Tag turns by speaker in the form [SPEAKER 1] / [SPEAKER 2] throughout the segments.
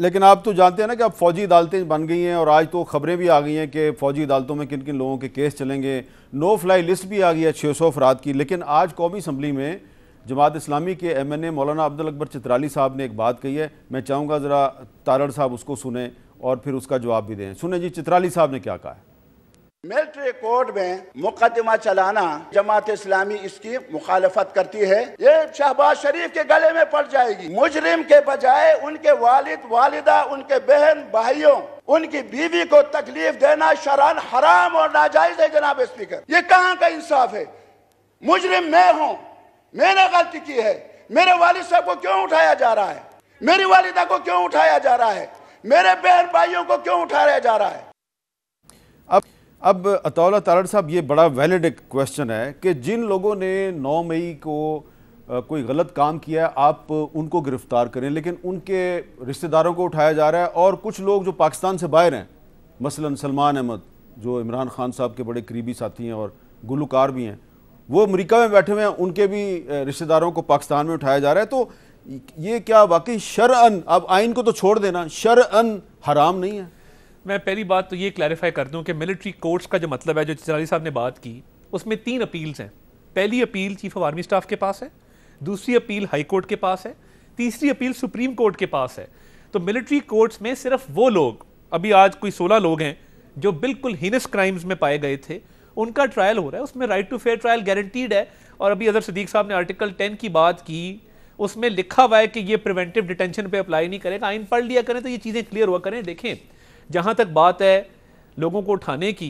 [SPEAKER 1] लेकिन आप तो जानते हैं ना कि अब फौजी अदालतें बन गई हैं और आज तो खबरें भी आ गई हैं कि फौजी अदालतों में किन किन लोगों के केस चलेंगे नो फ्लाई लिस्ट भी आ गई है छः सौ अफराद की लेकिन आज कौमी असम्बली में जमात इस्लामी के एम एन ए मौलाना अब्दुल अकबर चित्राली साहब ने एक बात कही है मैं चाहूँगा ज़रा तारड़ साहब उसको सुने और फिर उसका जवाब भी दें सुने जी चित्राली साहब ने क्या कहा है
[SPEAKER 2] मिलिट्री कोर्ट में मुकदमा चलाना जमात इस्लामी इसकी मुखालफत करती है ये शहबाज शरीफ के गले में पड़ जाएगी मुजरिम के बजाय उनके वालिद वालिदा उनके बहन भाइयों उनकी बीवी को तकलीफ देना शरान हराम और नाजायज है जनाब स्पीकर ये कहाँ का इंसाफ है मुजरिम मैं हूँ मैंने गलती की है मेरे वालिद साहब को क्यों उठाया जा रहा है मेरी वालिदा को क्यों उठाया जा रहा है मेरे बहन भाइयों को क्यों उठाया जा रहा है
[SPEAKER 1] अब अतौला तारड़ साहब ये बड़ा वैलिड एक क्वेश्चन है कि जिन लोगों ने 9 मई को कोई गलत काम किया है आप उनको गिरफ्तार करें लेकिन उनके रिश्तेदारों को उठाया जा रहा है और कुछ लोग जो पाकिस्तान से बाहर हैं मसलन सलमान अहमद जो इमरान खान साहब के बड़े करीबी साथी हैं और गुलकार भी हैं वो अमरीका में बैठे हुए हैं उनके भी रिश्तेदारों को पाकिस्तान में उठाया जा रहा है तो ये क्या वाकई शरअन अब आइन को तो छोड़ देना अन हराम नहीं है
[SPEAKER 3] मैं पहली बात तो ये क्लैरिफाई कर दूँ कि मिलिट्री कोर्ट्स का जो मतलब है जो चचारी साहब ने बात की उसमें तीन अपील्स हैं पहली appeal chief of army staff के पास है दूसरी अपील हाई कोर्ट के पास है तीसरी अपील सुप्रीम कोर्ट के पास है तो मिलिट्री कोर्ट्स में सिर्फ वो लोग अभी आज कोई सोलह लोग हैं जो बिल्कुल हिनस क्राइम्स में पाए गए थे उनका ट्रायल हो रहा है उसमें right to fair trial guaranteed है और अभी अजहर सदीक साहब ने आर्टिकल टेन की बात की उसमें लिखा हुआ है कि ये प्रिवेंटिव डिटेंशन पे अप्लाई नहीं करेगा आइन पढ़ लिया करें तो ये चीज़ें क्लियर हुआ करें देखें जहाँ तक बात है लोगों को उठाने की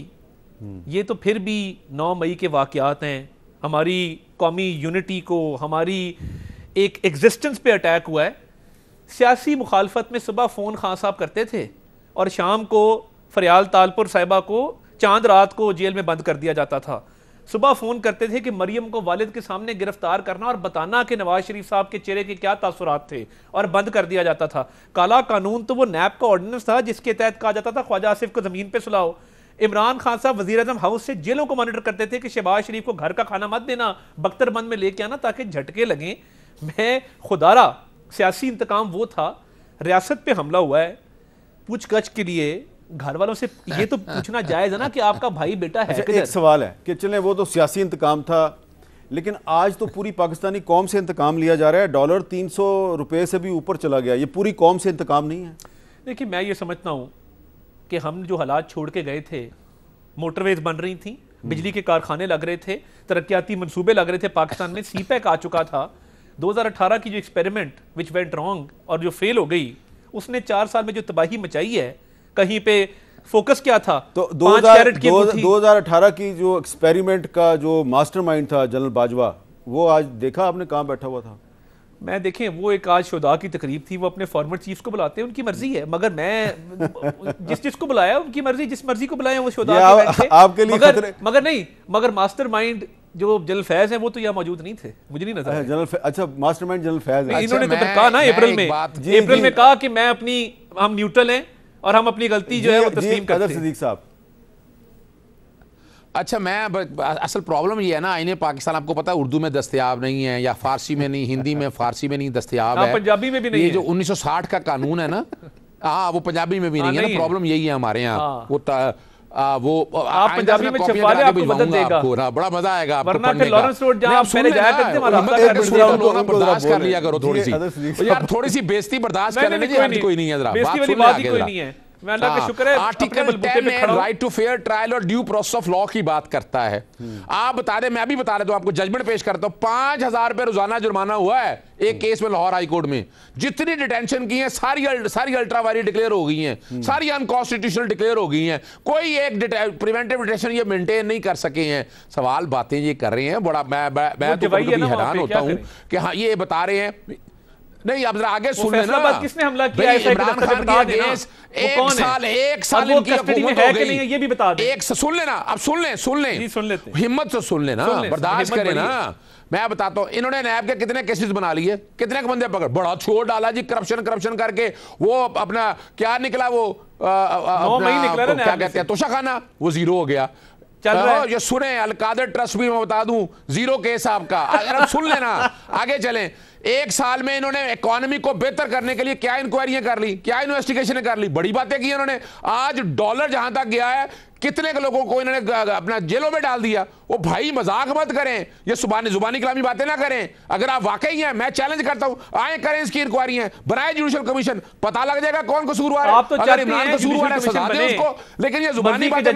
[SPEAKER 3] हम्म। ये तो फिर भी नौ मई के वाक़ात हैं हमारी कौमी यूनिटी को हमारी एक एग्जिस्टेंस पे अटैक हुआ है सियासी मुखालफत में सुबह फ़ोन खान साहब करते थे और शाम को फरियाल तालपुर साहिबा को चांद रात को जेल में बंद कर दिया जाता था सुबह फ़ोन करते थे कि मरियम को वालिद के सामने गिरफ्तार करना और बताना कि नवाज शरीफ साहब के चेहरे के क्या तासुरात थे और बंद कर दिया जाता था काला कानून तो वो नैब का ऑर्डिनेंस था जिसके तहत कहा जाता था ख्वाजा आसिफ को ज़मीन पर सुलाओ इमरान खान साहब वजी अजम हाउस से जेलों को मॉनिटर करते थे कि शहबाज शरीफ को घर का खाना मत देना बख्तरबंद में लेके आना ताकि झटके लगें मैं खुदारा सियासी इंतकाम वो था रियासत पे हमला हुआ है पूछताछ के लिए घर वालों से ये तो पूछना जायज है ना कि आपका भाई बेटा है अच्छा, एक सवाल
[SPEAKER 1] है कि चले वो तो सियासी इंतकाम था लेकिन आज तो पूरी पाकिस्तानी कौम से इंतकाम लिया जा रहा है डॉलर तीन सौ रुपये से भी ऊपर चला गया ये पूरी कौम से इंतकाम नहीं है
[SPEAKER 3] देखिए मैं ये समझता हूँ कि हम जो हालात छोड़ के गए थे मोटरवेज बन रही थी हम्म। बिजली के कारखाने लग रहे थे तरक्याती मनसूबे लग रहे थे पाकिस्तान में सी पैक आ चुका था 2018 की जो एक्सपेरिमेंट विच वेंट रॉन्ग और जो फेल हो गई उसने चार साल में जो तबाही मचाई है कहीं पे फोकस क्या था तो दो दो हजार हजार
[SPEAKER 1] अठारह की जो एक्सपेरिमेंट का जो मास्टरमाइंड था जनरल बाजवा वो आज देखा आपने कहाँ बैठा हुआ था
[SPEAKER 3] मैं देखें वो एक आज शुदा की तकरीब थी वो अपने फॉर्मर चीफ को बुलाते हैं उनकी मर्जी है मगर मैं जिस जिस को बुलाया उनकी मर्जी जिस मर्जी को बुलाया वो शुदा आप, आपके लिए मगर, मगर नहीं मगर मास्टर माइंड जो जनरल फैज है वो तो यहाँ मौजूद नहीं थे मुझे नहीं नजर
[SPEAKER 1] जनरल अच्छा माइंड जनरल फैज है इन्होंने अच्छा, तो कहा ना अप्रैल में अप्रैल में
[SPEAKER 3] कहा कि मैं अपनी हम न्यूट्रल हैं और हम अपनी गलती जो है वो तस्लीम करते हैं सदीक साहब
[SPEAKER 2] अच्छा मैं असल प्रॉब्लम ये है ना आईने पाकिस्तान आपको पता है उर्दू में दस्तियाब नहीं है या फारसी में नहीं हिंदी में फारसी में नहीं दस्तियाब हाँ, है पंजाबी में भी नहीं ये जो 1960 का कानून है ना हाँ वो पंजाबी में भी नहीं है ना प्रॉब्लम हाँ, यही है हमारे यहाँ हाँ। वो आ, वो आप पंजाबी में आपको मदद देगा आपको ना बड़ा मजा आएगा आपको वरना फिर लॉरेंस रोड जहां आप पहले जाया करते बर्दाश्त कर लिया करो थोड़ी सी यार थोड़ी सी बेइज्जती बर्दाश्त करने की कोई नहीं है जरा वाली बात ही कोई नहीं है मैं अल्लाह का हाँ, शुक्र है article right to fair trial और ड्यू प्रोसेस ऑफ लॉ की बात करता है हम्म। आप बता दें मैं अभी बता आपको जजमेंट पेश करता पांच हजार रोजाना जुर्माना हुआ है एक केस हम्म। में लाहौर हाईकोर्ट में जितनी डिटेंशन की है सारी सारी अल्ट्रा डिक्लेयर हो गई है हम्म। सारी अनकॉन्स्टिट्यूशनल डिक्लेयर हो गई है कोई एक प्रिवेंटिव डिटेंशन ये मेंटेन नहीं कर सके हैं सवाल बातें ये कर रहे हैं बड़ा मैं मैं तो हैरान होता कि हाँ ये बता रहे हैं नहीं अब आगे सुन लेना किसने हमला किया इमरान खान के अगेंस्ट एक साल एक साल इनकी हुकूमत हो गई ये भी बता दे एक सुन लेना अब सुन लें सुन ले सुन लेते हिम्मत से सुन लेना बर्दाश्त करें ना मैं बताता हूँ इन्होंने नैब के कितने केसेस बना लिए कितने के बंदे पकड़ बड़ा छोड़ डाला जी करप्शन करप्शन करके वो अपना क्या निकला वो निकला क्या कहते हैं तोशा खाना वो जीरो हो गया चल रहा है। ये सुने अलकादर ट्रस्ट भी मैं बता दूं जीरो केस आपका अगर आप सुन लेना आगे चलें एक साल में इन्होंने इकोनॉमी को बेहतर करने के लिए क्या इंक्वायरियां कर ली क्या इन्वेस्टिगेशन कर ली बड़ी बातें की इन्होंने आज डॉलर जहां तक गया है कितने लोगों को इन्होंने अपना जेलों में डाल दिया वो भाई मजाक मत करें ये सुबानी जुबानी कलामी बातें ना करें अगर आप वाकई हैं मैं चैलेंज करता हूं आए करें इसकी इंक्वायरी है बनाए जुडिशियल कमीशन पता लग जाएगा कौन कसूरवार है तो तो अगर इमरान कसूरवार है तो उसको लेकिन ये जुबानी बातें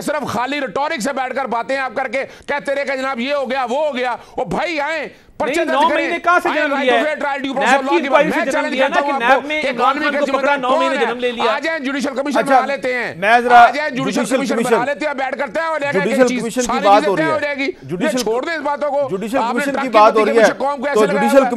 [SPEAKER 2] सिर्फ खाली रिटोरिक से बैठकर बातें आप करके कहते रहे जनाब ये हो गया वो हो गया वो भाई आए नौ महीने कहा तो से जन्म लिया है नैब की इंक्वायरी से जन्म लिया ना तो कि नैब में का नौ महीने जन्म ले लिया आ जाए जुडिशियल कमीशन बना लेते हैं मैं जरा आ जाए जुडिशियल कमीशन बना लेते हैं बैठ करते हैं और जुडिशियल कमीशन की बात हो रही है जुडिशियल छोड़ दे इस बातों को जुडिशियल कमीशन की बात हो रही है तो जुडिशियल